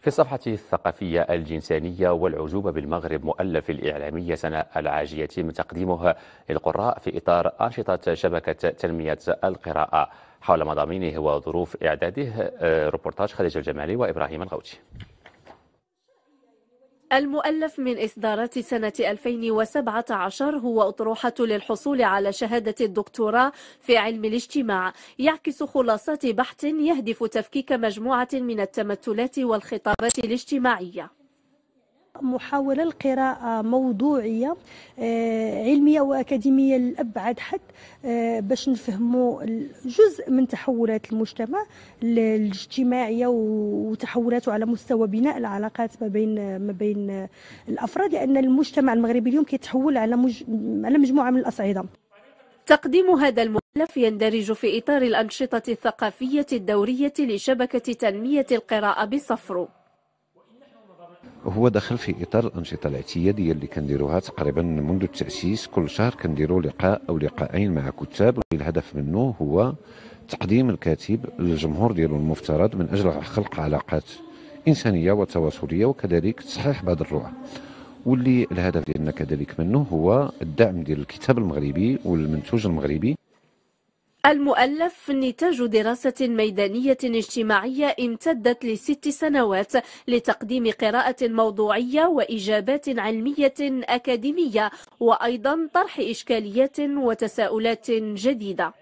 في الصفحة الثقافية الجنسانية والعجوبة بالمغرب مؤلف الإعلامية سنة العاجية يتم تقديمه للقراء في إطار أنشطة شبكة تنمية القراءة حول مضامينه وظروف إعداده آه، روبورتاج خديجة الجمالي وإبراهيم الغوتي المؤلف من إصدارات سنة 2017 هو أطروحة للحصول على شهادة الدكتوراه في علم الاجتماع يعكس خلاصات بحث يهدف تفكيك مجموعة من التمثلات والخطابات الاجتماعية محاولة لقراءة موضوعية آه، علمية وأكاديمية لأبعد حد آه، باش نفهموا جزء من تحولات المجتمع الاجتماعية وتحولاته على مستوى بناء العلاقات ما بين ما بين الأفراد لأن المجتمع المغربي اليوم كيتحول على مج... على مجموعة من الأصعدة تقديم هذا المؤلف يندرج في إطار الأنشطة الثقافية الدورية لشبكة تنمية القراءة بصفرو هو دخل في اطار الانشطه الاعتياديه اللي كنديروها تقريبا منذ التاسيس كل شهر كنديروا لقاء او لقاءين مع كتاب الهدف منه هو تقديم الكاتب للجمهور ديالو المفترض من اجل خلق علاقات انسانيه وتواصليه وكذلك تصحيح بعض الرؤى واللي الهدف ديالنا كذلك منه هو الدعم ديال الكتاب المغربي والمنتوج المغربي المؤلف نتاج دراسة ميدانية اجتماعية امتدت لست سنوات لتقديم قراءة موضوعية وإجابات علمية أكاديمية وأيضا طرح إشكاليات وتساؤلات جديدة